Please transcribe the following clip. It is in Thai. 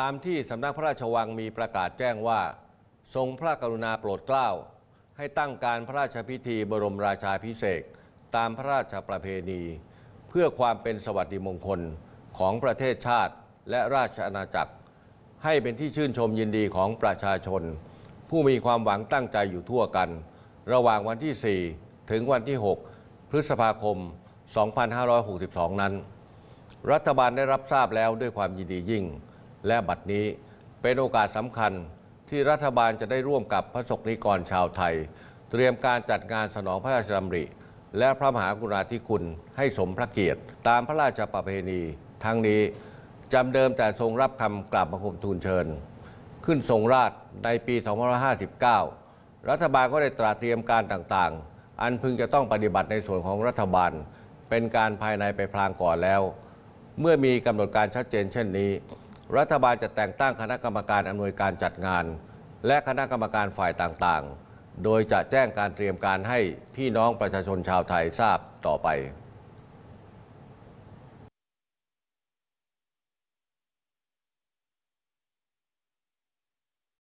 ตามที่สำนักพระราชวังมีประกาศแจ้งว่า ทรงพระกรุณาโปรด เกล้า ให้ตั้งการพระราชพิธีบรมราชาพิเศษ ตามพระราชประเพณี เพื่อความเป็นสวัสดิมงคลของประเทศชาติและราชอาณาจักร ให้เป็นที่ชื่นชมยินดีของประชาชน ผู้มีความหวังตั้งใจอยู่ทั่วกัน ระหว่างวันที่ 4 ถึงวันที่ 6 พฤษภาคม 2562 นั้น รัฐบาลได้รับทราบแล้วด้วยความยินดียิ่งและบัดนี้เป็นโอกาสสำคัญที่รัฐบาลจะได้ร่วมกับพระสกนิกรชาวไทย เตรียมการจัดงานสนองพระราชดำริ และพระมหากรุณาธิคุณให้สมพระเกียรติ ตามพระราชประเพณี ทั้งนี้จำเดิมแต่ทรงรับคำกราบบังคมทูลเชิญ ขึ้นทรงราชในปี 2559 รัฐบาลก็ได้ตราเตรียมการต่างๆ อันพึงจะต้องปฏิบัติในส่วนของรัฐบาล เป็นการภายในไปพลางก่อนแล้ว เมื่อมีกำหนดการชัดเจน เช่นนี้รัฐบาลจะแต่งตั้งคณะกรรมการอำนวยการจัดงานและคณะกรรมการฝ่ายต่างๆ โดยจะแจ้งการเตรียมการให้พี่น้องประชาชนชาวไทยทราบต่อไป